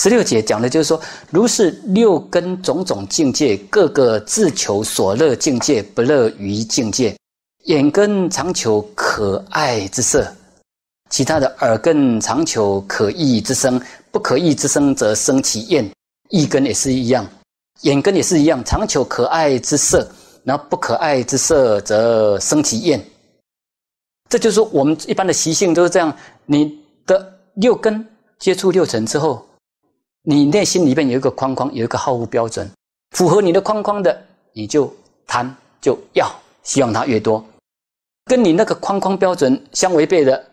十六节讲的就是说，如是六根种种境界，各个自求所乐境界，不乐于境界。眼根常求可爱之色，其他的耳根常求可意之声，不可意之声则生其厌。意根也是一样，眼根也是一样，常求可爱之色，然后不可爱之色则生其厌。这就是我们一般的习性都是这样。你的六根接触六尘之后。你内心里面有一个框框，有一个毫无标准，符合你的框框的，你就贪就要，希望它越多；跟你那个框框标准相违背的，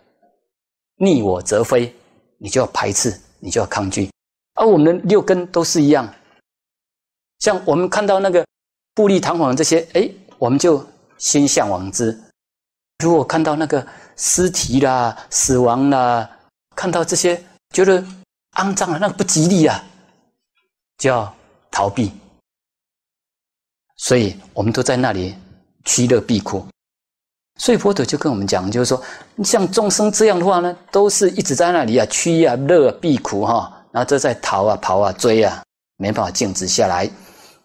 逆我则非，你就要排斥，你就要抗拒。而我们的六根都是一样，像我们看到那个富丽堂皇这些，哎，我们就心向往之；如果看到那个尸体啦、死亡啦，看到这些，觉得。肮脏啊，那个不吉利啊，就要逃避，所以我们都在那里趋乐避苦，所以佛陀就跟我们讲，就是说，像众生这样的话呢，都是一直在那里啊趋啊乐啊避苦哈，然后这在逃啊跑啊追啊，没办法静止下来。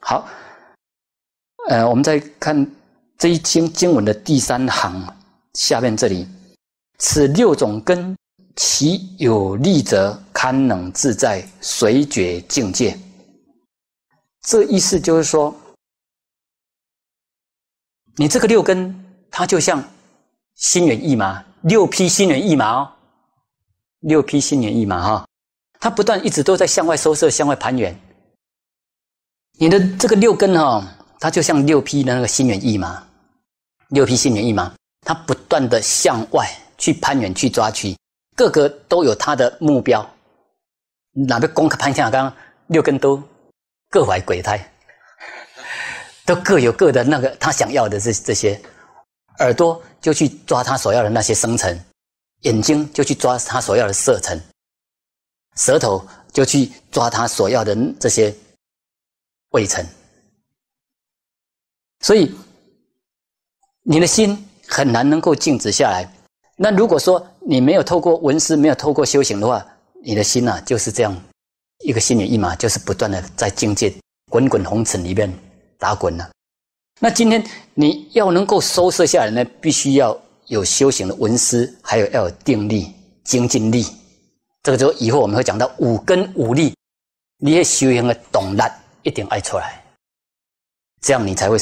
好，呃，我们再看这一经经文的第三行下面这里，此六种根，其有利者。贪能自在随觉境界，这意思就是说，你这个六根它就像心猿意马，六匹心猿意马哦，六匹心猿意马哈，它不断一直都在向外收摄、向外攀援。你的这个六根哈，它就像六匹的那个心猿意马，六匹心猿意马，它不断的向外去攀援、去抓取，各个都有它的目标。哪边光看潘下刚六根都各怀鬼胎，都各有各的那个他想要的这这些，耳朵就去抓他所要的那些生成，眼睛就去抓他所要的色尘，舌头就去抓他所要的这些味尘。所以你的心很难能够静止下来。那如果说你没有透过文思，没有透过修行的话，你的心呐，就是这样，一个心猿意马，就是不断的在境界滚滚红尘里面打滚呢。那今天你要能够收摄下来呢，必须要有修行的文思，还有要有定力、精进力。这个就以后我们会讲到五根五力，你的修行的动力一定爱出来，这样你才会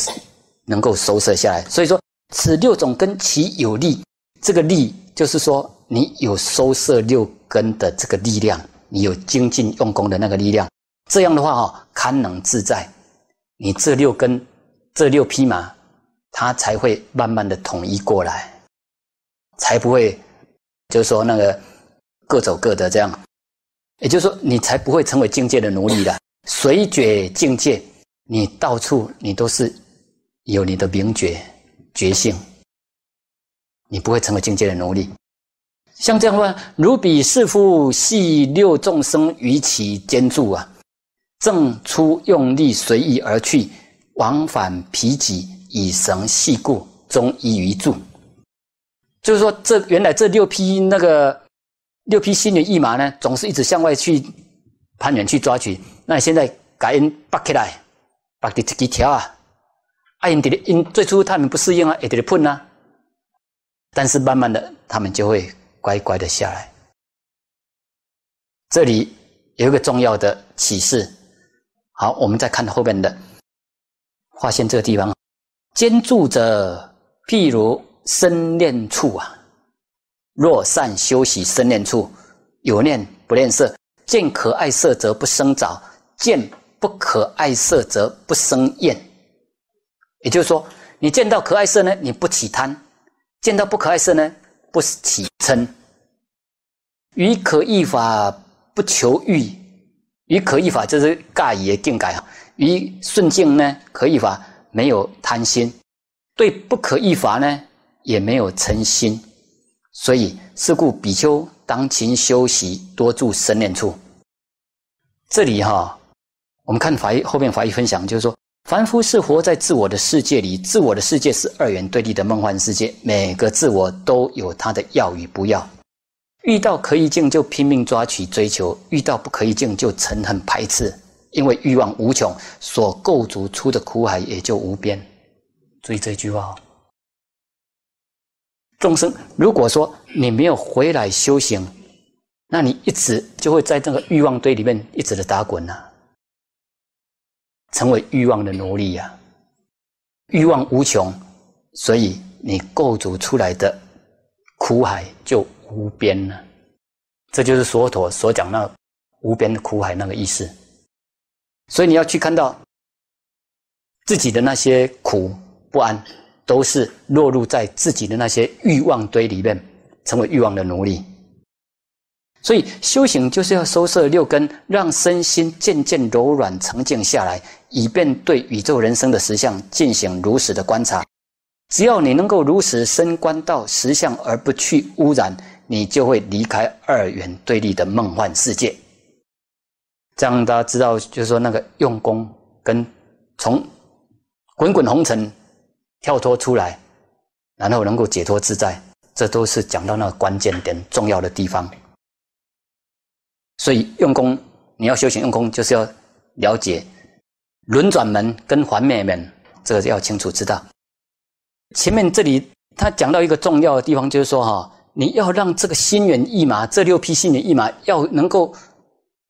能够收摄下来。所以说，此六种跟其有力，这个力就是说你有收摄六。根的这个力量，你有精进用功的那个力量，这样的话哈，堪能自在，你这六根这六匹马，它才会慢慢的统一过来，才不会就是说那个各走各的这样，也就是说你才不会成为境界的奴隶的，随觉境界，你到处你都是有你的名觉觉性，你不会成为境界的奴隶。像这样嘛，如彼是夫系六众生于其间住啊，正出用力随意而去，往返疲己，以绳系固，终依于住。就是说，这原来这六匹那个六匹心猿意马呢，总是一直向外去攀援去抓取。那现在改人拔起来，拔的几条啊？爱人的因最初他们不适应啊，也得点碰啊，但是慢慢的他们就会。乖乖的下来。这里有一个重要的启示。好，我们再看后面的，发现这个地方，兼住者，譬如生念处啊。若善修习生念处，有念不念色，见可爱色则不生着，见不可爱色则不生厌。也就是说，你见到可爱色呢，你不起贪；见到不可爱色呢。不起嗔，于可易法不求欲，于可易法就是尬也定改啊。于顺境呢，可以法没有贪心；对不可易法呢，也没有嗔心。所以是故比丘当勤修习多住神念处。这里哈，我们看法医后面法医分享，就是说。凡夫是活在自我的世界里，自我的世界是二元对立的梦幻世界。每个自我都有他的要与不要，遇到可以静就拼命抓取追求，遇到不可以静就沉恨排斥。因为欲望无穷，所构筑出的苦海也就无边。注意这句话哦，众生如果说你没有回来修行，那你一直就会在这个欲望堆里面一直的打滚呐。成为欲望的奴隶呀！欲望无穷，所以你构筑出来的苦海就无边了。这就是佛陀所讲那无边的苦海那个意思。所以你要去看到自己的那些苦不安，都是落入在自己的那些欲望堆里面，成为欲望的奴隶。所以修行就是要收摄六根，让身心渐渐柔软、沉静下来。以便对宇宙人生的实相进行如实的观察。只要你能够如实深观到实相而不去污染，你就会离开二元对立的梦幻世界。这样大家知道，就是说那个用功跟从滚滚红尘跳脱出来，然后能够解脱自在，这都是讲到那个关键点重要的地方。所以用功，你要修行用功，就是要了解。轮转门跟环灭门，这个要清楚知道。前面这里他讲到一个重要的地方，就是说哈，你要让这个心猿意马，这六批心猿意马要能够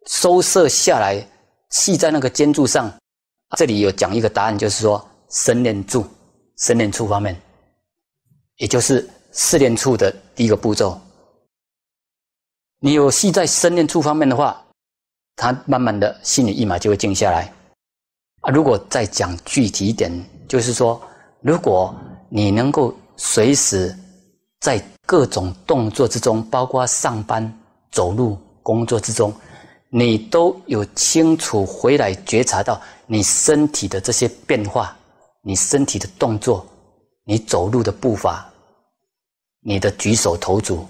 收摄下来，系在那个肩柱上。这里有讲一个答案，就是说身念柱、身念处方面，也就是四念处的第一个步骤。你有系在身念处方面的话，它慢慢的心理意马就会静下来。啊，如果再讲具体一点，就是说，如果你能够随时在各种动作之中，包括上班、走路、工作之中，你都有清楚回来觉察到你身体的这些变化，你身体的动作，你走路的步伐，你的举手投足，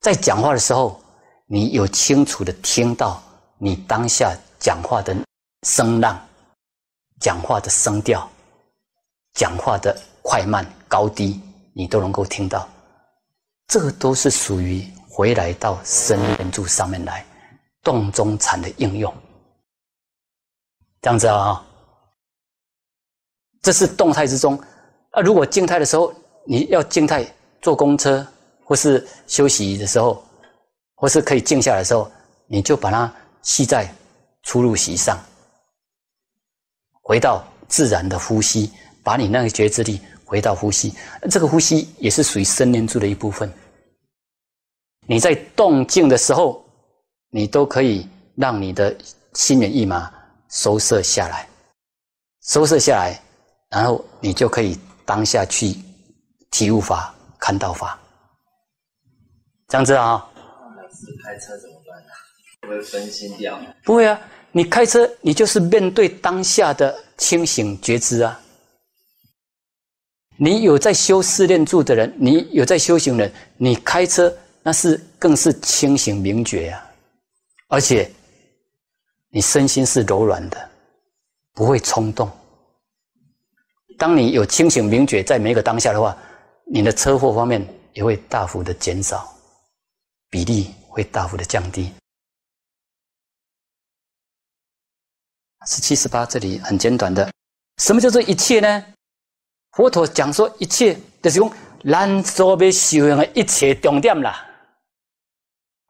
在讲话的时候，你有清楚的听到你当下讲话的。声浪、讲话的声调、讲话的快慢、高低，你都能够听到，这都是属于回来到身念住上面来，动中禅的应用。这样子啊，这是动态之中。啊，如果静态的时候，你要静态坐公车或是休息的时候，或是可以静下来的时候，你就把它系在出入席上。回到自然的呼吸，把你那个觉知力回到呼吸，这个呼吸也是属于生念住的一部分。你在动静的时候，你都可以让你的心猿意马收摄下来，收摄下来，然后你就可以当下去体悟法、看到法，这样子啊。开车怎么办呢？不会分心掉。不会呀。你开车，你就是面对当下的清醒觉知啊！你有在修四念住的人，你有在修行人，你开车那是更是清醒明觉呀！而且，你身心是柔软的，不会冲动。当你有清醒明觉在每一个当下的话，你的车祸方面也会大幅的减少，比例会大幅的降低。十七十八，这里很简短的。什么叫做一切呢？佛陀讲说一切就是用咱所要修行的一切重点啦。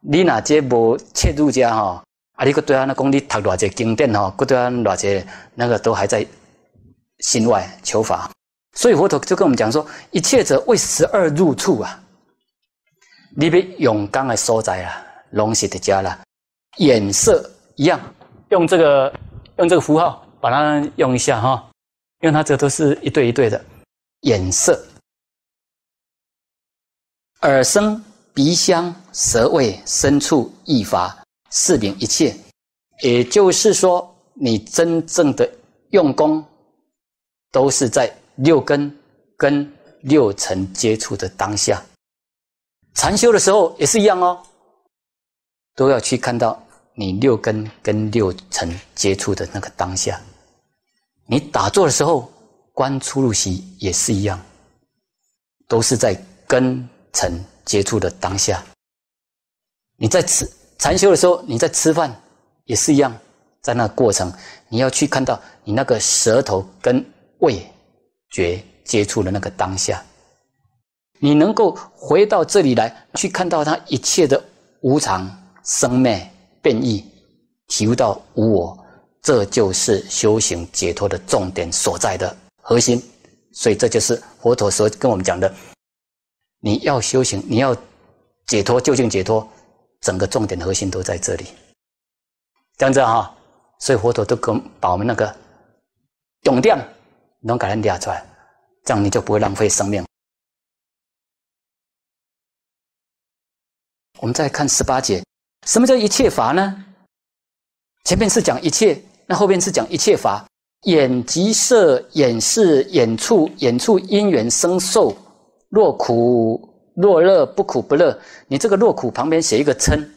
你那这无切入家哈，啊，你个对阿讲你读偌些经典哈，个对阿偌些那个都还在心外求法。所以佛陀就跟我们讲说，一切者为十二入处啊。你别永刚的所在啦，龙是伫遮啦，眼色一样，用这个。用这个符号把它用一下哈，因为它这都是一对一对的，眼色、耳声、鼻香、舌味、身处意法，四明一切。也就是说，你真正的用功，都是在六根跟六尘接触的当下。禅修的时候也是一样哦，都要去看到。你六根跟六尘接触的那个当下，你打坐的时候观出入息也是一样，都是在跟尘接触的当下。你在吃禅修的时候，你在吃饭也是一样，在那过程你要去看到你那个舌头跟味觉接触的那个当下，你能够回到这里来去看到它一切的无常生灭。变异，体悟到无我，这就是修行解脱的重点所在的核心。所以这就是佛陀所跟我们讲的：你要修行，你要解脱，究竟解脱，整个重点核心都在这里。这样子哈，所以佛陀都跟把我们那个重点能给人点出来，这样你就不会浪费生命。我们再看十八节。什么叫一切法呢？前面是讲一切，那后面是讲一切法。眼、色、眼、视、眼、处，眼、处因缘生受，若苦、若乐，不苦不乐。你这个若苦旁边写一个嗔，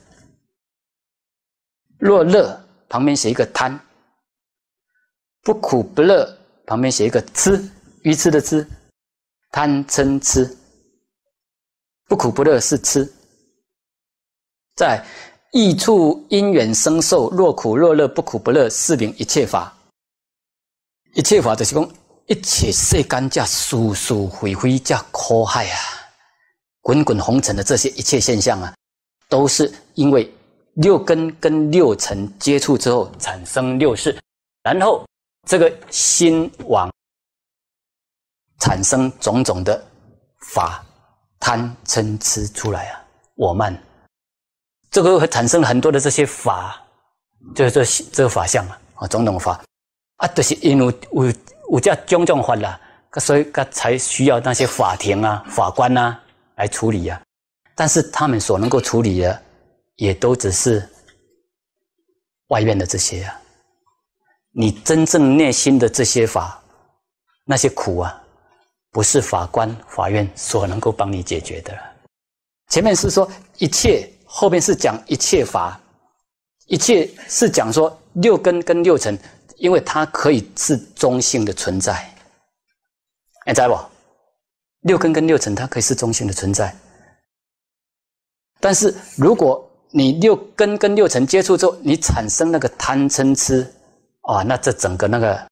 若乐旁边写一个贪，不苦不乐旁边写一个痴，愚痴的痴，贪嗔痴。不苦不乐是痴，在。异处因缘生受，若苦若乐，不苦不乐，是名一切法。一切法就是讲一切世间叫疏疏毁毁叫苦害啊，滚滚红尘的这些一切现象啊，都是因为六根跟六尘接触之后产生六识，然后这个心往产生种种的法贪嗔痴出来啊，我慢。这个会产生很多的这些法，就是说这个法相啊，种种法啊，都是因为五五家种种法啦，所以才需要那些法庭啊、法官啊来处理啊。但是他们所能够处理的，也都只是外面的这些啊。你真正内心的这些法，那些苦啊，不是法官、法院所能够帮你解决的。前面是说一切。后面是讲一切法，一切是讲说六根跟六尘，因为它可以是中性的存在，你在不？六根跟六尘，它可以是中性的存在。但是如果你六根跟六尘接触之后，你产生那个贪嗔痴啊，那这整个那个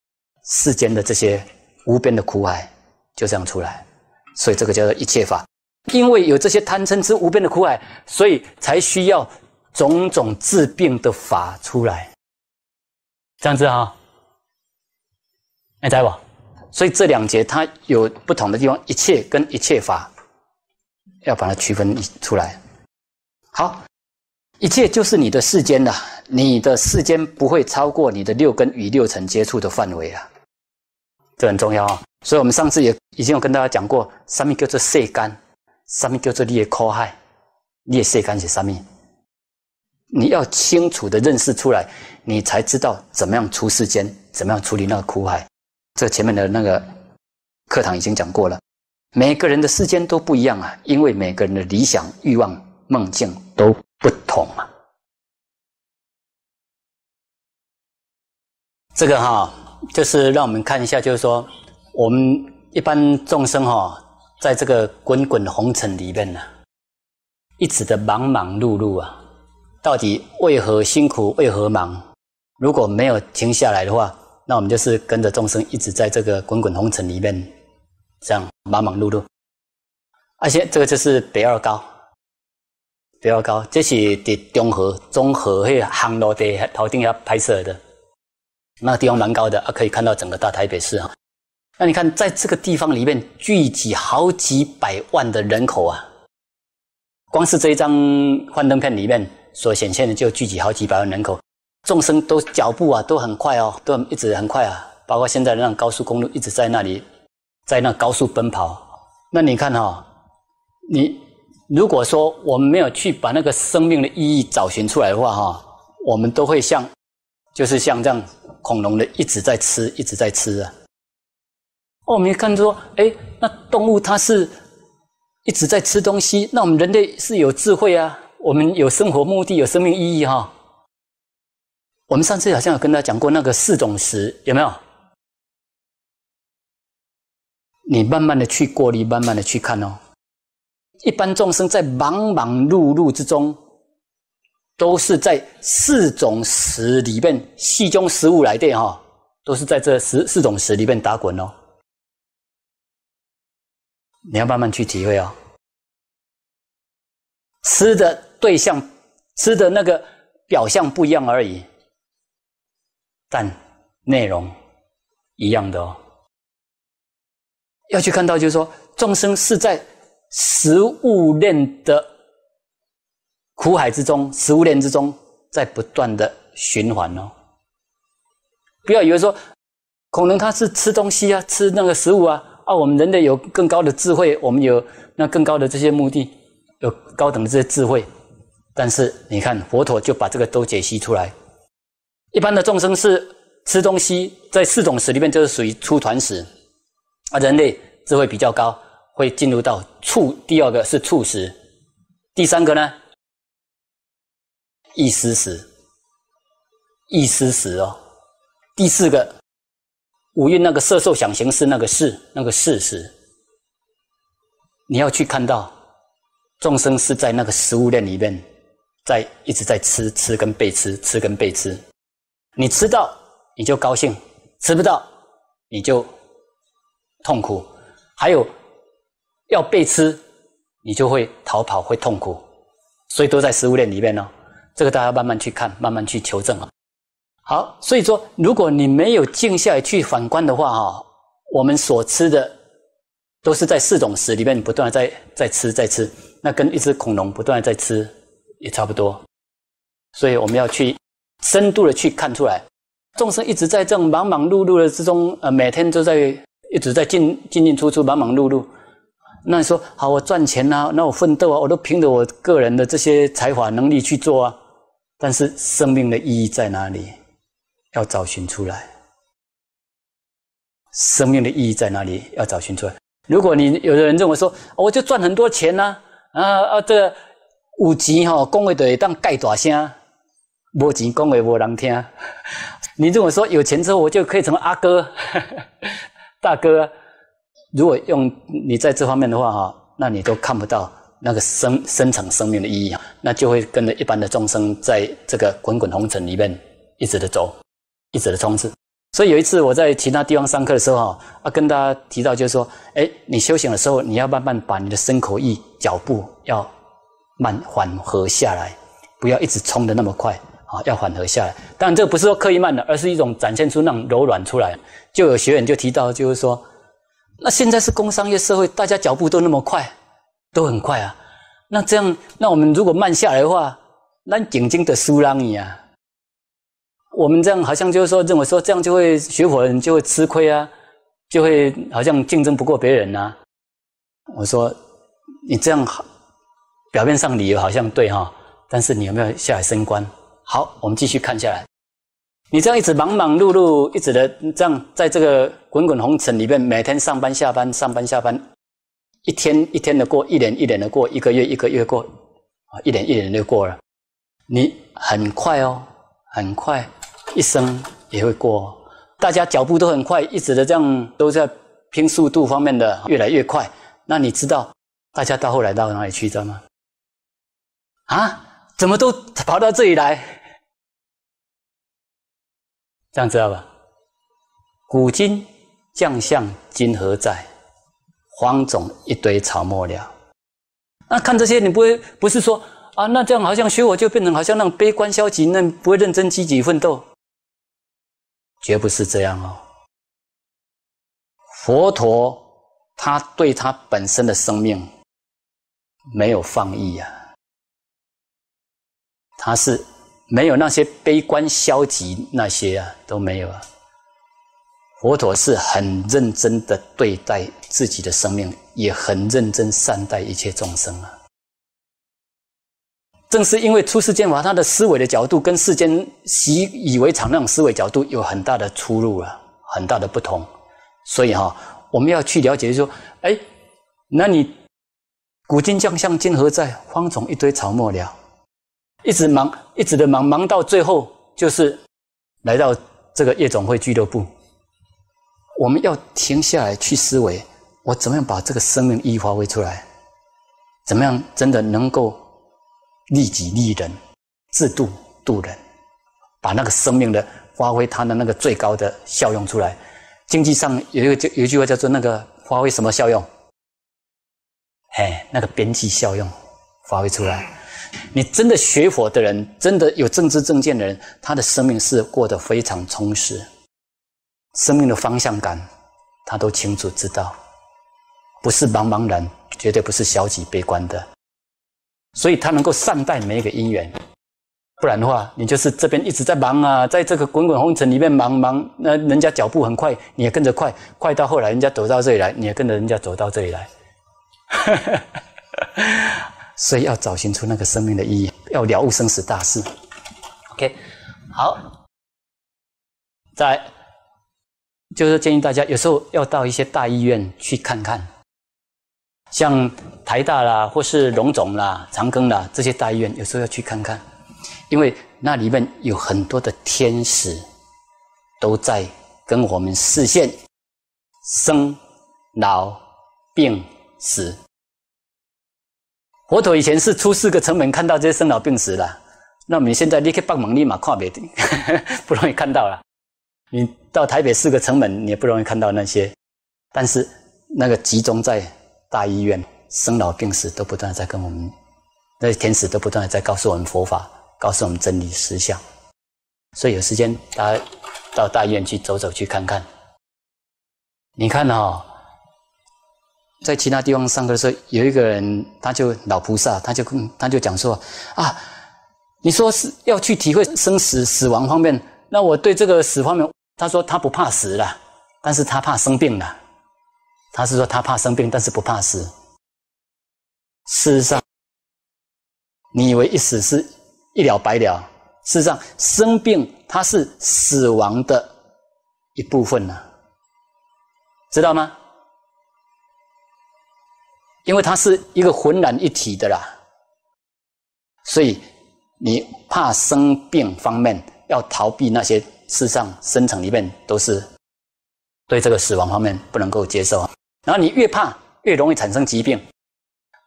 世间的这些无边的苦海就这样出来，所以这个叫做一切法。因为有这些贪嗔痴无边的苦海，所以才需要种种治病的法出来。这样子啊，哎，在不？所以这两节它有不同的地方，一切跟一切法要把它区分出来。好，一切就是你的世间了，你的世间不会超过你的六根与六尘接触的范围啊，这很重要啊。所以我们上次也已经有跟大家讲过，三命叫做色干。什么叫做烈苦海，烈色甘是什么？你要清楚的认识出来，你才知道怎么样出世间，怎么样处理那个苦海。这前面的那个课堂已经讲过了，每个人的世间都不一样啊，因为每个人的理想、欲望、梦境都不同啊。这个哈，就是让我们看一下，就是说我们一般众生哈。在这个滚滚红尘里面呢，一直的忙忙碌碌啊，到底为何辛苦？为何忙？如果没有停下来的话，那我们就是跟着众生一直在这个滚滚红尘里面，这样忙忙碌碌。而且这个就是北二高，北二高，这是在中和，中和那个航路的头顶下拍摄的，那个地方蛮高的啊，可以看到整个大台北市啊。那你看，在这个地方里面聚集好几百万的人口啊，光是这一张幻灯片里面所显现的，就聚集好几百万人口，众生都脚步啊都很快哦，都一直很快啊，包括现在让高速公路一直在那里，在那高速奔跑。那你看哈，你如果说我们没有去把那个生命的意义找寻出来的话哈，我们都会像，就是像这样恐龙的一直在吃，一直在吃啊。哦，我们一看说，哎，那动物它是一直在吃东西。那我们人类是有智慧啊，我们有生活目的，有生命意义哈。我们上次好像有跟他讲过那个四种食，有没有？你慢慢的去过滤，慢慢的去看哦。一般众生在忙忙碌碌之中，都是在四种食里面戏中食物来的哈，都是在这四四种食里面打滚哦。你要慢慢去体会哦，吃的对象、吃的那个表象不一样而已，但内容一样的哦。要去看到，就是说众生是在食物链的苦海之中、食物链之中在不断的循环哦。不要以为说恐龙它是吃东西啊，吃那个食物啊。啊，我们人类有更高的智慧，我们有那更高的这些目的，有高等的这些智慧。但是你看，佛陀就把这个都解析出来。一般的众生是吃东西，在四种食里面就是属于出团食。啊，人类智慧比较高，会进入到畜。第二个是畜食，第三个呢，意思食，意思食哦，第四个。五蕴那个色受想行识那个事，那个事实，你要去看到众生是在那个食物链里面，在一直在吃吃跟被吃吃跟被吃，你吃到你就高兴，吃不到你就痛苦，还有要被吃你就会逃跑会痛苦，所以都在食物链里面呢。这个大家慢慢去看，慢慢去求证啊。好，所以说，如果你没有静下来去反观的话，哈，我们所吃的都是在四种食里面不断在在吃，在吃，那跟一只恐龙不断在吃也差不多。所以我们要去深度的去看出来，众生一直在这种忙忙碌碌的之中，呃，每天都在一直在进进进出出，忙忙碌碌。那你说好，我赚钱啊，那我奋斗啊，我都凭着我个人的这些才华能力去做啊。但是生命的意义在哪里？要找寻出来，生命的意义在哪里？要找寻出来。如果你有的人认为说，我就赚很多钱呐、啊，啊啊，这个有钱吼，讲话都会当盖大声；，没钱讲话无人听。你认为说有钱之后，我就可以成为阿哥、大哥。如果用你在这方面的话哈，那你都看不到那个生、深层生命的意义啊，那就会跟着一般的众生，在这个滚滚红尘里面一直的走。一直的冲刺，所以有一次我在其他地方上课的时候啊，跟大家提到就是说，哎，你修行的时候，你要慢慢把你的身口意脚步要慢缓和下来，不要一直冲的那么快啊，要缓和下来。当然，这不是说刻意慢的，而是一种展现出那种柔软出来。就有学员就提到，就是说，那现在是工商业社会，大家脚步都那么快，都很快啊。那这样，那我们如果慢下来的话，那紧紧的输让你啊。我们这样好像就是说，认为说这样就会学佛人就会吃亏啊，就会好像竞争不过别人呐。我说，你这样好，表面上理由好像对哈，但是你有没有下来升官？好，我们继续看下来，你这样一直忙忙碌碌，一直的这样在这个滚滚红尘里面，每天上班下班，上班下班，一天一天的过，一年一年的过，一个月一个月过，啊，一年一年就过了，你很快哦，很快。一生也会过，大家脚步都很快，一直的这样都在拼速度方面的越来越快。那你知道大家到后来到哪里去知道吗？啊，怎么都跑到这里来？这样知道吧？古今将相今何在？黄种一堆草木了。那看这些，你不会不是说啊？那这样好像学我就变成好像那种悲观消极，那不会认真积极奋斗。绝不是这样哦，佛陀他对他本身的生命没有放逸啊，他是没有那些悲观消极那些啊都没有啊，佛陀是很认真的对待自己的生命，也很认真善待一切众生啊。正是因为出世间法，他的思维的角度跟世间习以为常那种思维角度有很大的出入了，很大的不同。所以哈，我们要去了解，说，哎，那你古今将相今何在？荒冢一堆草没了，一直忙，一直的忙，忙到最后就是来到这个夜总会俱乐部。我们要停下来去思维，我怎么样把这个生命意发挥出来？怎么样真的能够？利己利人，自度度人，把那个生命的发挥它的那个最高的效用出来。经济上有一个就有一句话叫做那个发挥什么效用？哎，那个边际效用发挥出来。你真的学佛的人，真的有政治正见的人，他的生命是过得非常充实，生命的方向感他都清楚知道，不是茫茫然，绝对不是消极悲观的。所以他能够善待每一个因缘，不然的话，你就是这边一直在忙啊，在这个滚滚红尘里面忙忙，那人家脚步很快，你也跟着快，快到后来，人家走到这里来，你也跟着人家走到这里来。所以要找寻出那个生命的意义，要了悟生死大事。OK，好，再就是建议大家有时候要到一些大医院去看看。像台大啦，或是龙总啦、长庚啦这些大医院，有时候要去看看，因为那里面有很多的天使都在跟我们视线生老病死。佛陀以前是出四个城门看到这些生老病死了，那我们现在立刻帮忙立马看不 容易看到了。你到台北四个城门，你也不容易看到那些，但是那个集中在。大医院，生老病死都不断在跟我们，那些天使都不断在告诉我们佛法，告诉我们真理实相。所以有时间大家到大医院去走走，去看看。你看哦，在其他地方上课的时候，有一个人，他就老菩萨，他就跟他就讲说啊，你说是要去体会生死死亡方面，那我对这个死方面，他说他不怕死啦，但是他怕生病啦。他是说他怕生病，但是不怕死。事实上，你以为一死是一了百了，事实上，生病它是死亡的一部分啊，知道吗？因为它是一个浑然一体的啦，所以你怕生病方面要逃避那些，事实上，深层里面都是对这个死亡方面不能够接受然后你越怕，越容易产生疾病。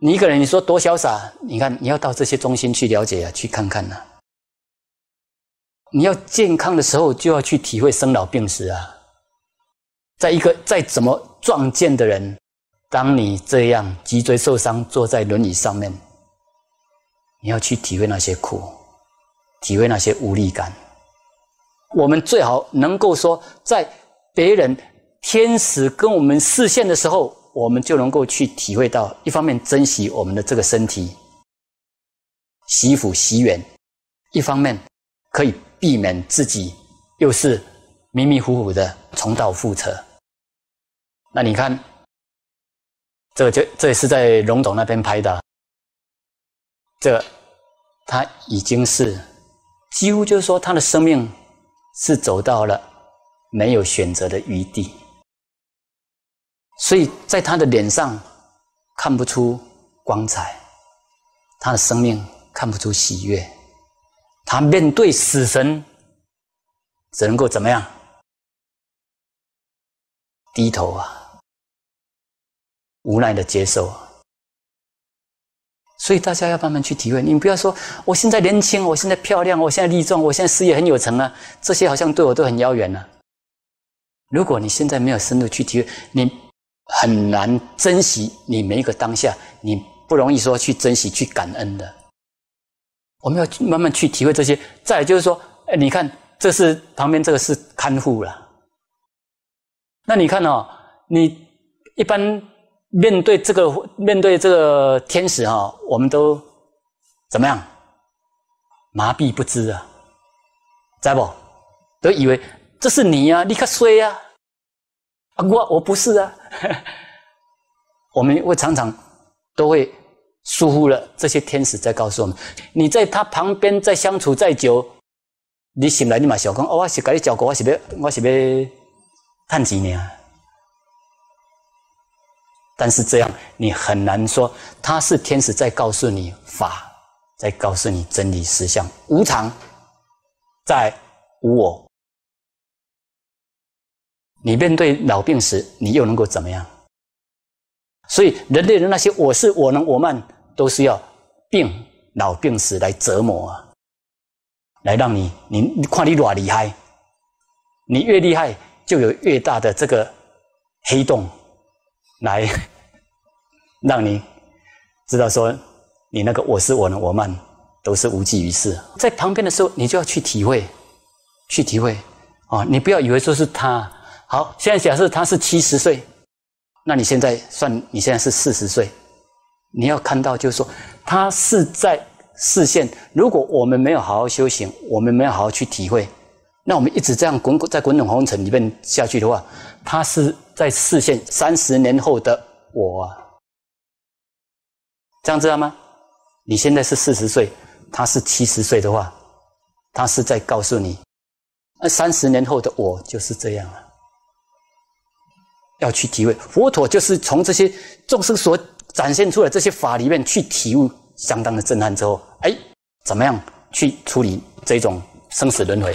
你一个人，你说多潇洒？你看，你要到这些中心去了解呀，去看看呢。你要健康的时候，就要去体会生老病死啊。在一个再怎么壮健的人，当你这样脊椎受伤，坐在轮椅上面，你要去体会那些苦，体会那些无力感。我们最好能够说，在别人。天使跟我们视线的时候，我们就能够去体会到：一方面珍惜我们的这个身体，惜福惜缘；一方面可以避免自己又是迷迷糊糊的重蹈覆辙。那你看，这就这是在龙总那边拍的，这他已经是几乎就是说，他的生命是走到了没有选择的余地。所以在他的脸上看不出光彩，他的生命看不出喜悦，他面对死神只能够怎么样低头啊，无奈的接受啊。所以大家要慢慢去体会，你不要说我现在年轻，我现在漂亮，我现在力壮，我现在事业很有成啊，这些好像对我都很遥远啊。如果你现在没有深入去体会你。很难珍惜你每一个当下，你不容易说去珍惜、去感恩的。我们要慢慢去体会这些。再就是说，哎，你看，这是旁边这个是看护了。那你看哦，你一般面对这个、面对这个天使哦，我们都怎么样？麻痹不知啊，在不？都以为这是你呀，你看衰呀。啊，我我不是啊，我们会常常都会疏忽了这些天使在告诉我们：，你在他旁边再相处再久，你醒来你马想讲，哦，我是该你照顾，我是要我是要赚几年。但是这样，你很难说他是天使在告诉你法，在告诉你真理实相，无常，在无我。你面对老病死，你又能够怎么样？所以人类的那些我是我能我慢，都是要病老病死来折磨啊，来让你你看你偌厉害，你越厉害就有越大的这个黑洞，来让你知道说你那个我是我能我慢都是无济于事。在旁边的时候，你就要去体会，去体会啊！你不要以为说是他。好，现在假设他是七十岁，那你现在算你现在是四十岁，你要看到就是说，他是在视线。如果我们没有好好修行，我们没有好好去体会，那我们一直这样滚在滚滚红尘里面下去的话，他是在视线三十年后的我，这样知道吗？你现在是四十岁，他是七十岁的话，他是在告诉你，那三十年后的我就是这样了。要去体会。佛陀就是从这些众生所展现出来这些法里面去体悟，相当的震撼之后，哎，怎么样去处理这种生死轮回？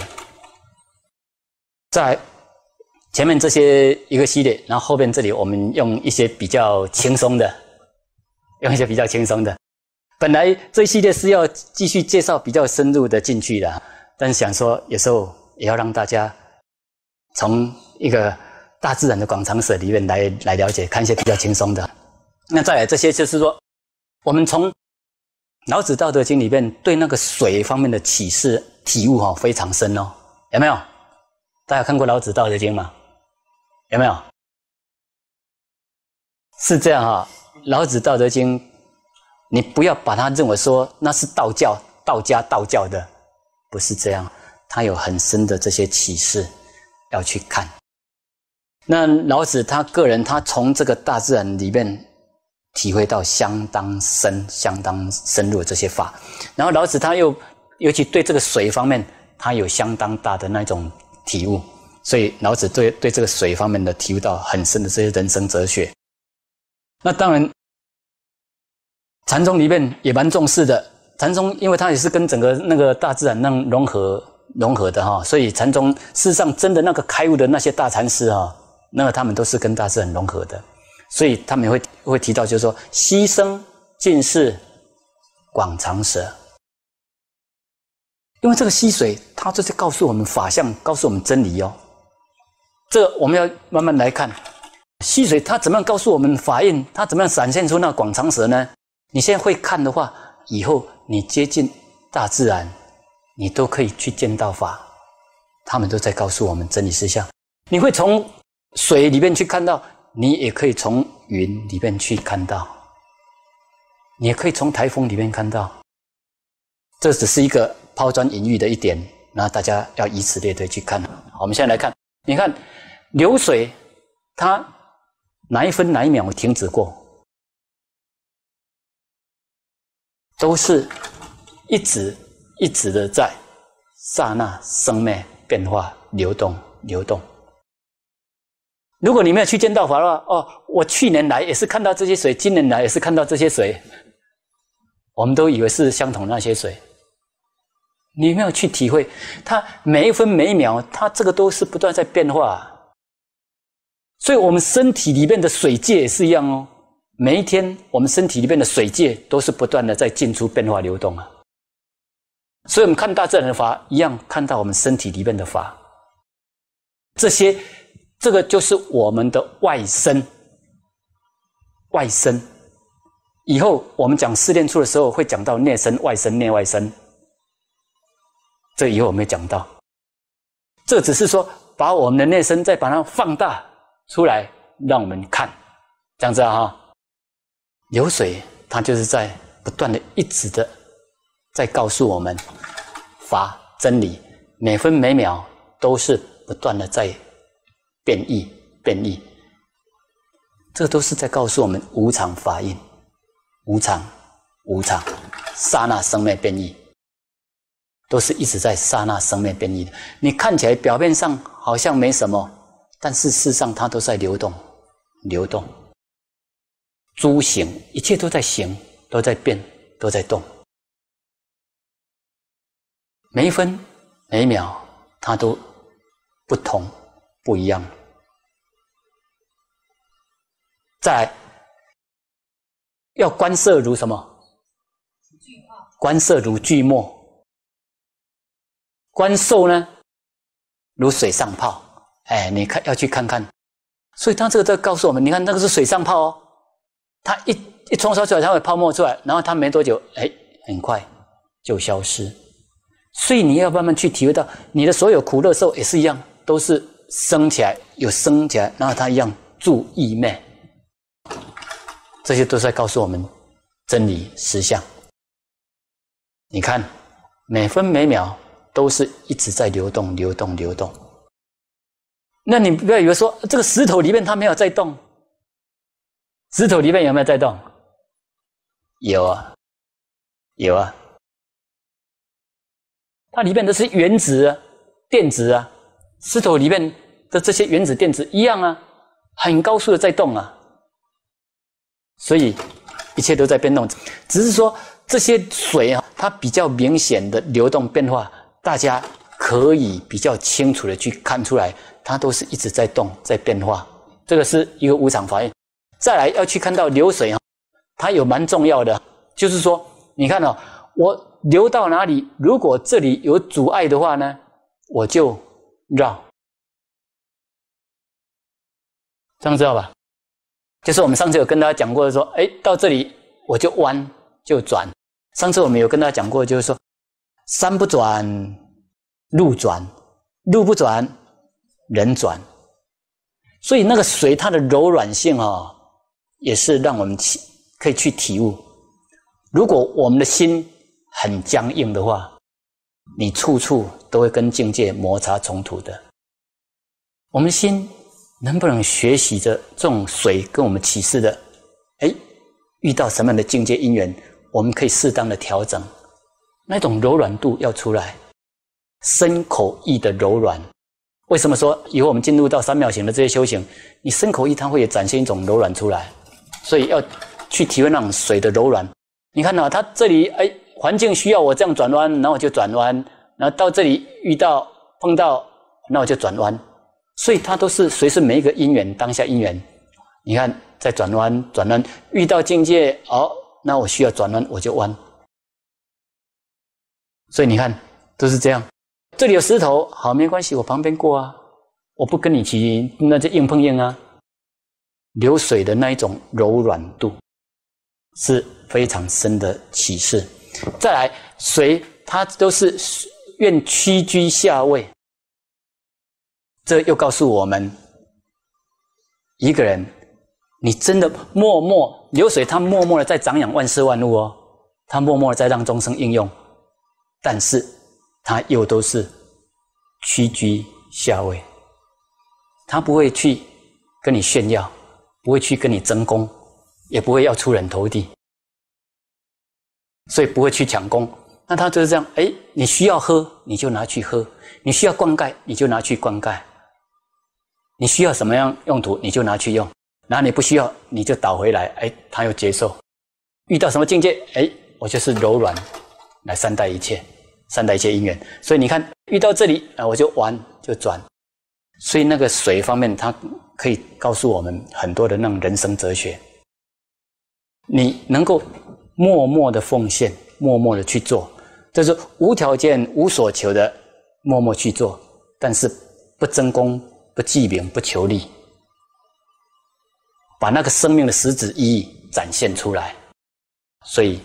在前面这些一个系列，然后后面这里我们用一些比较轻松的，用一些比较轻松的。本来这一系列是要继续介绍比较深入的进去的，但是想说有时候也要让大家从一个。大自然的广场舍里面来来了解，看一些比较轻松的。那再来这些，就是说，我们从老子《道德经》里面对那个水方面的启示体悟，哈，非常深哦。有没有？大家看过《老子道德经》吗？有没有？是这样哈，《老子道德经》，你不要把它认为说那是道教、道家、道教的，不是这样。它有很深的这些启示，要去看。那老子他个人，他从这个大自然里面体会到相当深、相当深入的这些法。然后老子他又尤其对这个水方面，他有相当大的那种体悟。所以老子对对这个水方面的体悟到很深的这些人生哲学。那当然，禅宗里面也蛮重视的。禅宗因为他也是跟整个那个大自然那融合融合的哈，所以禅宗事实上真的那个开悟的那些大禅师哈。那他们都是跟大自然融合的，所以他们会会提到，就是说，牺牲尽是广长舌，因为这个溪水，它就是告诉我们法相，告诉我们真理哦。这我们要慢慢来看，溪水它怎么样告诉我们法印？它怎么样闪现出那广长舌呢？你现在会看的话，以后你接近大自然，你都可以去见到法，他们都在告诉我们真理实相。你会从。水里面去看到，你也可以从云里面去看到，你也可以从台风里面看到。这只是一个抛砖引玉的一点，那大家要以此类推去看。我们现在来看，你看流水，它哪一分哪一秒停止过？都是一直一直的在刹那生灭变化流动流动。如果你没有去见到法的话，哦，我去年来也是看到这些水，今年来也是看到这些水，我们都以为是相同那些水。你没有去体会，它每一分每一秒，它这个都是不断在变化。所以，我们身体里面的水界也是一样哦。每一天，我们身体里面的水界都是不断的在进出、变化、流动啊。所以，我们看大自然的法，一样看到我们身体里面的法，这些。这个就是我们的外身，外身。以后我们讲四念处的时候，会讲到内身、外身、内外身。这以后没讲到，这只是说把我们的内身再把它放大出来，让我们看，这样子哈。流水它就是在不断的、一直的在告诉我们，法真理，每分每秒都是不断的在。变异，变异，这都是在告诉我们无常法印，无常，无常，刹那生灭变异，都是一直在刹那生灭变异的。你看起来表面上好像没什么，但是事实上它都在流动，流动，诸行一切都在行，都在变，都在动，每一分每一秒它都不同。不一样，在要观色如什么？观色如巨沫，观受呢如水上泡。哎，你看要去看看，所以他这个在告诉我们：你看那个是水上泡哦，它一一冲烧出来，它会泡沫出来，然后它没多久，哎，很快就消失。所以你要慢慢去体会到，你的所有苦乐受也是一样，都是。升起来又升起来，然后它一样注意面，这些都是在告诉我们真理实相。你看，每分每秒都是一直在流动、流动、流动。那你不要以为说这个石头里面它没有在动，石头里面有没有在动？有啊，有啊，它里面都是原子、电子啊。石头里面的这些原子电子一样啊，很高速的在动啊，所以一切都在变动。只是说这些水啊，它比较明显的流动变化，大家可以比较清楚的去看出来，它都是一直在动在变化。这个是一个无常反应。再来要去看到流水啊，它有蛮重要的，就是说，你看啊，我流到哪里，如果这里有阻碍的话呢，我就。绕，这样知道吧？就是我们上次有跟大家讲过，说，哎，到这里我就弯就转。上次我们有跟大家讲过，就是说，山不转路转，路不转人转。所以那个水它的柔软性啊，也是让我们去可以去体悟。如果我们的心很僵硬的话。你处处都会跟境界摩擦冲突的。我们心能不能学习着这种水跟我们启示的？哎，遇到什么样的境界因缘，我们可以适当的调整，那种柔软度要出来，身口意的柔软。为什么说以后我们进入到三秒型的这些修行，你身口意它会展现一种柔软出来？所以要去体会那种水的柔软。你看到它这里，哎。环境需要我这样转弯，然后我就转弯，然后到这里遇到碰到，那我就转弯，所以它都是随顺每一个因缘，当下因缘。你看，在转弯转弯遇到境界，哦，那我需要转弯，我就弯。所以你看，都是这样。这里有石头，好，没关系，我旁边过啊，我不跟你骑，那就硬碰硬啊。流水的那一种柔软度，是非常深的启示。再来，谁他都是愿屈居下位，这又告诉我们，一个人，你真的默默流水，他默默的在长养万事万物哦，他默默的在让众生应用，但是他又都是屈居下位，他不会去跟你炫耀，不会去跟你争功，也不会要出人头地。所以不会去抢功，那他就是这样。哎，你需要喝，你就拿去喝；你需要灌溉，你就拿去灌溉；你需要什么样用途，你就拿去用。然后你不需要，你就倒回来。哎，他又接受。遇到什么境界，哎，我就是柔软来善待一切，善待一切因缘。所以你看，遇到这里啊，我就玩就转。所以那个水方面，它可以告诉我们很多的那种人生哲学。你能够。默默的奉献，默默的去做，这是无条件、无所求的默默去做，但是不争功、不记名、不求利，把那个生命的实质意义展现出来。所以，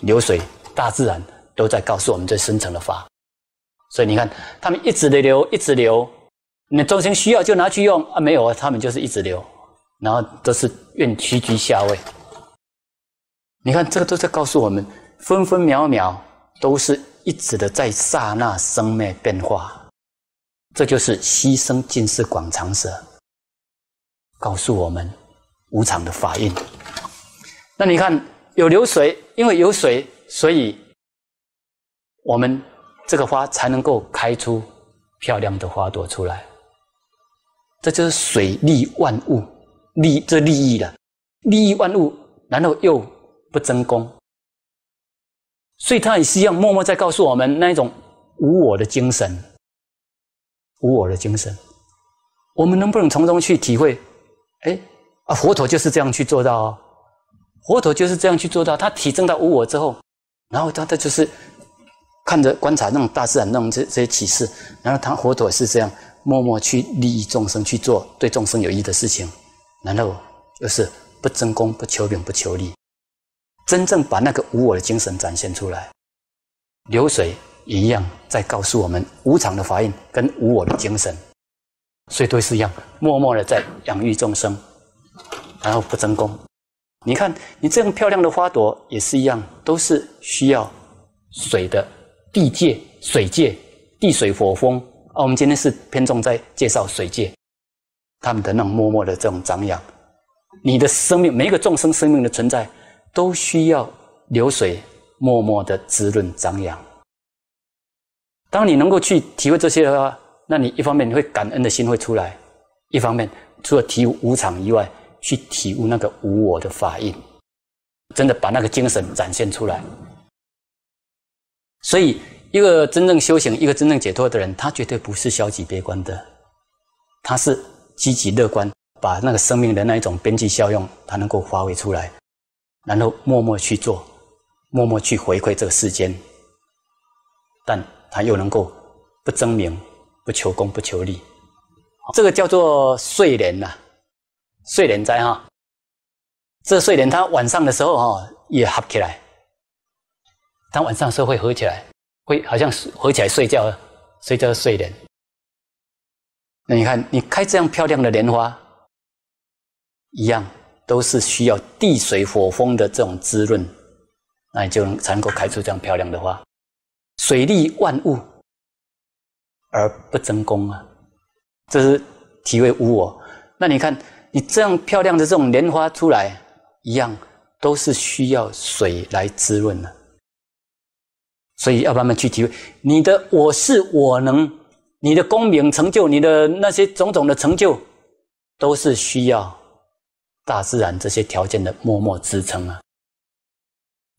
流水、大自然都在告诉我们最深层的法。所以你看，他们一直的流，一直流，你众生需要就拿去用，啊，没有啊，他们就是一直流，然后都是愿屈居下位。你看，这个都在告诉我们，分分秒秒都是一直的在刹那生灭变化，这就是“牺牲尽是广长舌”，告诉我们无常的法印。那你看，有流水，因为有水，所以我们这个花才能够开出漂亮的花朵出来，这就是水利万物利这利益了，利益万物，然后又。不争功，所以他也是要默默在告诉我们那一种无我的精神，无我的精神。我们能不能从中去体会？哎，啊，佛陀就是这样去做到，佛陀就是这样去做到。他体证到无我之后，然后他他就是看着观察那种大自然那种这这些启示，然后他佛陀是这样默默去利益众生去做对众生有益的事情，然后又是不争功、不求名、不求利。真正把那个无我的精神展现出来，流水一样在告诉我们无常的法印跟无我的精神，所以都是一样，默默的在养育众生，然后不争功。你看，你这样漂亮的花朵也是一样，都是需要水的地界、水界、地水火风啊。我们今天是偏重在介绍水界，他们的那种默默的这种长养。你的生命，每一个众生生命的存在。都需要流水默默的滋润、张扬。当你能够去体会这些的话，那你一方面你会感恩的心会出来，一方面除了体悟无常以外，去体悟那个无我的法印，真的把那个精神展现出来。所以，一个真正修行、一个真正解脱的人，他绝对不是消极悲观的，他是积极乐观，把那个生命的那一种边际效用，他能够发挥出来。然后默默去做，默默去回馈这个世间，但他又能够不争名，不求功，不求利，这个叫做睡莲呐，睡莲斋哈。这睡莲它晚上的时候哈也合起来，它晚上时候会合起来，会好像合起来睡觉，睡着睡莲。那你看，你开这样漂亮的莲花，一样。都是需要地水火风的这种滋润，那你就能才能够开出这样漂亮的花。水利万物而不争功啊，这是体味无我。那你看，你这样漂亮的这种莲花出来，一样都是需要水来滋润的。所以要慢慢去体会，你的我是我能，你的功名成就，你的那些种种的成就，都是需要。大自然这些条件的默默支撑啊，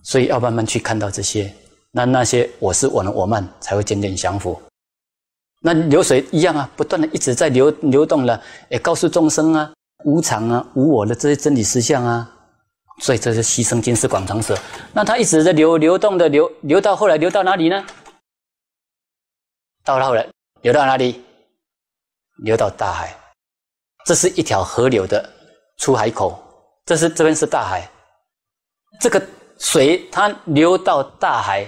所以要慢慢去看到这些。那那些我是我呢？我慢才会渐渐降服。那流水一样啊，不断的一直在流流动了，也告诉众生啊，无常啊，无我的这些真理实相啊。所以这是《牲金石广长舌。那它一直在流流动的流流到后来流到哪里呢？到后来流到哪里？流到大海。这是一条河流的。出海口，这是这边是大海，这个水它流到大海。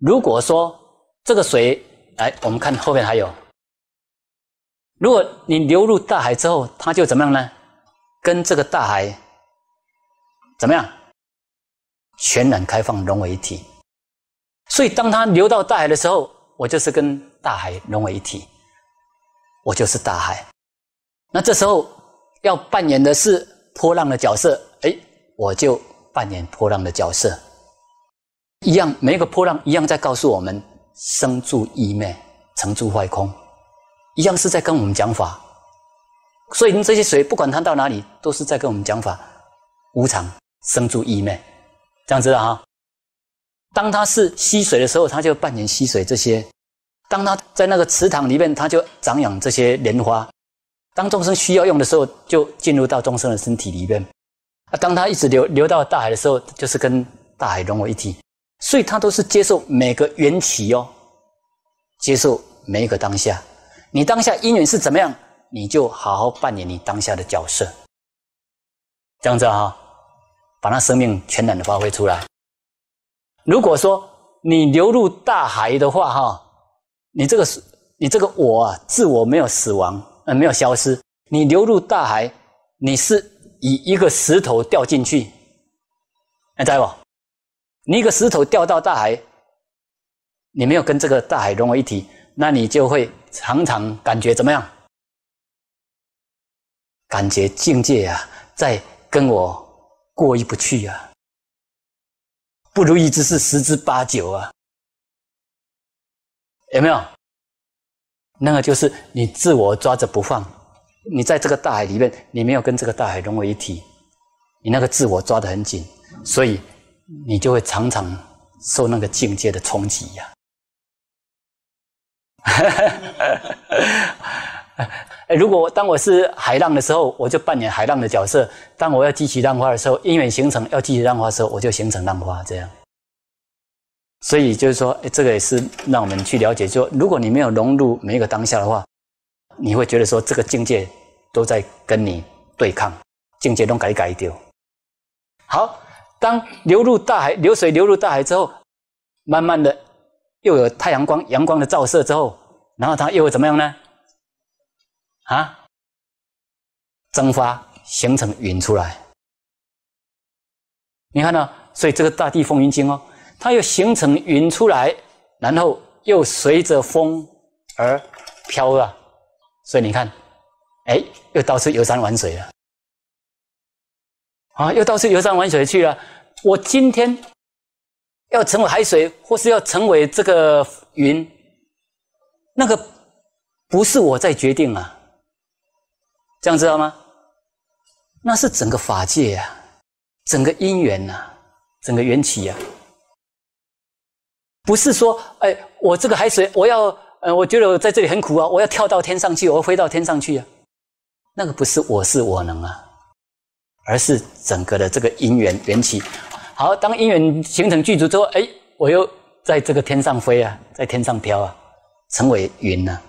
如果说这个水，哎，我们看后面还有。如果你流入大海之后，它就怎么样呢？跟这个大海怎么样，全然开放，融为一体。所以，当它流到大海的时候，我就是跟大海融为一体，我就是大海。那这时候。要扮演的是波浪的角色，哎，我就扮演波浪的角色，一样每一个波浪一样在告诉我们生住异灭成住坏空，一样是在跟我们讲法。所以，这些水不管它到哪里，都是在跟我们讲法，无常生住异灭，这样子的哈。当它是溪水的时候，它就扮演溪水这些；当它在那个池塘里面，它就长养这些莲花。当众生需要用的时候，就进入到众生的身体里面。啊，当他一直流流到大海的时候，就是跟大海融为一体。所以，他都是接受每个缘起哦，接受每一个当下。你当下因缘是怎么样，你就好好扮演你当下的角色。这样子哈，把那生命全然的发挥出来。如果说你流入大海的话哈，你这个是，你这个我啊，自我没有死亡。没有消失。你流入大海，你是以一个石头掉进去，明白不？你一个石头掉到大海，你没有跟这个大海融为一体，那你就会常常感觉怎么样？感觉境界啊，在跟我过意不去呀，不如意之事十之八九啊，有没有？那个就是你自我抓着不放，你在这个大海里面，你没有跟这个大海融为一体，你那个自我抓得很紧，所以你就会常常受那个境界的冲击呀。如果当我是海浪的时候，我就扮演海浪的角色；当我要激起浪花的时候，因缘形成要激起浪花的时候，我就形成浪花这样。所以就是说，这个也是让我们去了解。就说，如果你没有融入每一个当下的话，你会觉得说，这个境界都在跟你对抗，境界都改改掉。丢。好，当流入大海，流水流入大海之后，慢慢的又有太阳光、阳光的照射之后，然后它又会怎么样呢？啊，蒸发，形成云出来。你看呢？所以这个《大地风云经》哦。它又形成云出来，然后又随着风而飘了，所以你看，哎，又到处游山玩水了，啊，又到处游山玩水去了。我今天要成为海水，或是要成为这个云，那个不是我在决定啊，这样知道吗？那是整个法界呀，整个因缘呐，整个缘起呀。不是说，哎，我这个海水，我要，呃，我觉得我在这里很苦啊，我要跳到天上去，我要飞到天上去啊。那个不是我是我能啊，而是整个的这个因缘缘起。好，当因缘形成具足之后，哎，我又在这个天上飞啊，在天上飘啊，成为云呐。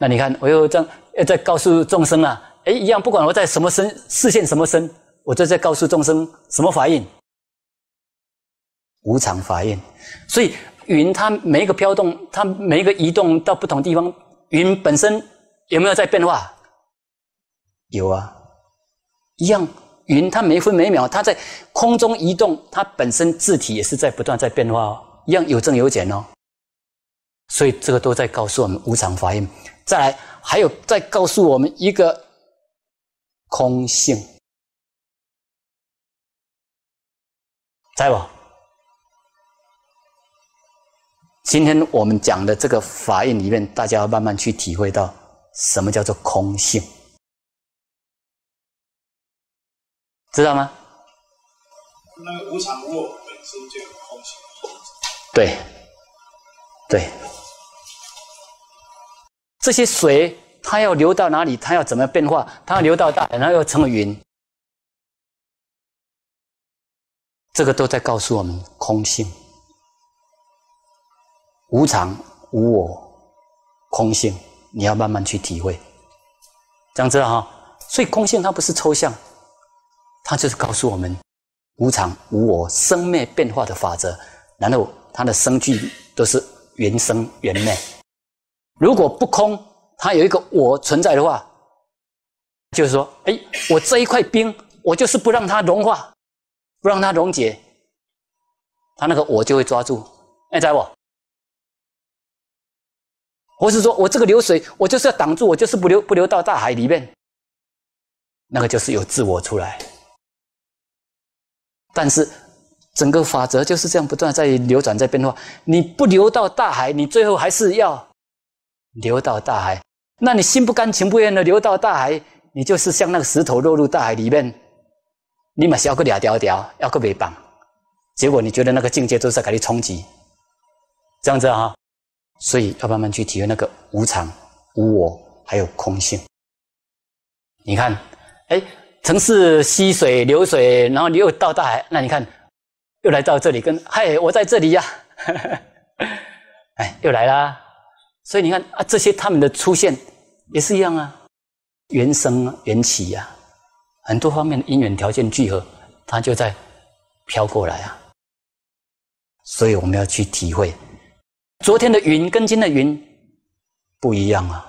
那你看，我又这样，又在告诉众生啊，哎，一样，不管我在什么身，视线什么身，我就在告诉众生什么法印。无常法印，所以云它每一个飘动，它每一个移动到不同地方，云本身有没有在变化？有啊，一样。云它每分每秒它在空中移动，它本身字体也是在不断在变化哦，一样有增有减哦。所以这个都在告诉我们无常法印。再来，还有在告诉我们一个空性，在不？今天我们讲的这个法印里面，大家要慢慢去体会到什么叫做空性，知道吗？那个无常落本身就有空性。对，对，这些水它要流到哪里？它要怎么变化？它要流到大海，然后又成为云，这个都在告诉我们空性。无常、无我、空性，你要慢慢去体会，这样子哈。所以空性它不是抽象，它就是告诉我们无常、无我、生灭变化的法则，然后它的生聚都是原生原灭。如果不空，它有一个我存在的话，就是说，哎，我这一块冰，我就是不让它融化，不让它溶解，它那个我就会抓住。哎，在我。或是说我这个流水，我就是要挡住，我就是不流，不流到大海里面。那个就是有自我出来。但是整个法则就是这样不断在流转，在变化。你不流到大海，你最后还是要流到大海。那你心不甘情不愿的流到大海，你就是像那个石头落入大海里面，你嘛要个俩条条，要个尾巴。结果你觉得那个境界就是在给你冲击，这样子啊。所以要慢慢去体会那个无常、无我，还有空性。你看，哎，城市溪水流水，然后你又到大海，那你看，又来到这里，跟嗨，我在这里呀，哎，又来啦。所以你看啊，这些他们的出现也是一样啊，缘生缘起呀，很多方面的因缘条件聚合，它就在飘过来啊。所以我们要去体会。昨天的云跟今天的云不一样啊！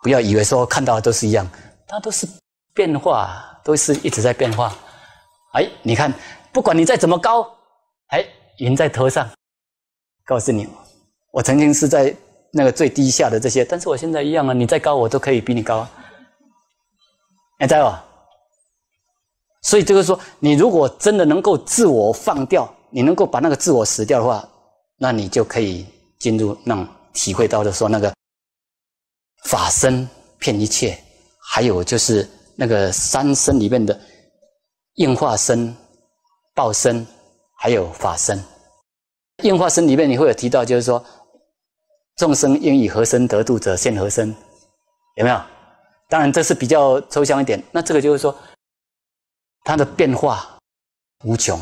不要以为说看到的都是一样，它都是变化，都是一直在变化。哎，你看，不管你再怎么高，哎，云在头上。告诉你，我曾经是在那个最低下的这些，但是我现在一样啊！你再高，我都可以比你高。哎，在哦。所以就是说，你如果真的能够自我放掉，你能够把那个自我死掉的话。那你就可以进入那种体会到的说那个法身骗一切，还有就是那个三身里面的应化身、报身，还有法身。应化身里面你会有提到，就是说众生应以何身得度者，现何身，有没有？当然这是比较抽象一点。那这个就是说，它的变化无穷。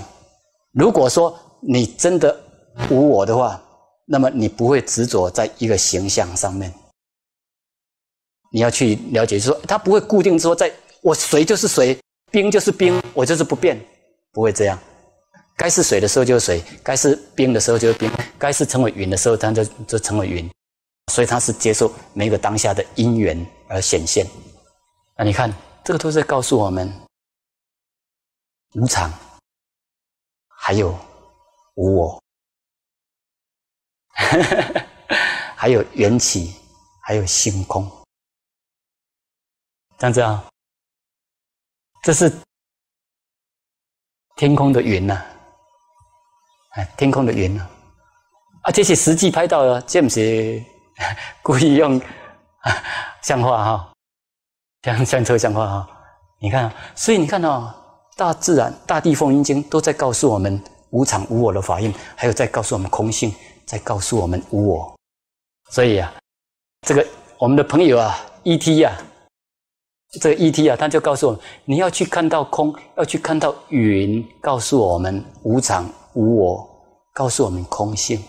如果说你真的。无我的话，那么你不会执着在一个形象上面。你要去了解，说他不会固定，说在我水就是水，冰就是冰，我就是不变，不会这样。该是水的时候就是水，该是冰的时候就是冰，该是成为云的时候，它就就成为云。所以它是接受每个当下的因缘而显现。那你看，这个都在告诉我们无常，还有无我。还有缘起，还有性空，这样子啊？这是天空的云呐，哎，天空的云呐，啊，这些实际拍到的，这些 故意用 像画哈，像像抽象画哈，你看，所以你看哦，大自然、大地、风云经都在告诉我们无常、无我的法印，还有在告诉我们空性。在告诉我们无我，所以啊，这个我们的朋友啊，E.T. 呀，这个 E.T. 啊，他就告诉我们：你要去看到空，要去看到云，告诉我们无常无我，告诉我们空性。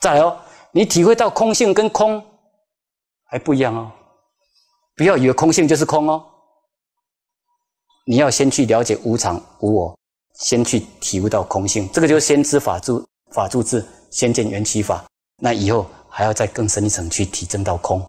再来哦，你体会到空性跟空还不一样哦，不要以为空性就是空哦。你要先去了解无常无我，先去体会到空性，这个就是先知法住。法住智先见缘起法，那以后还要在更深一层去体证到空。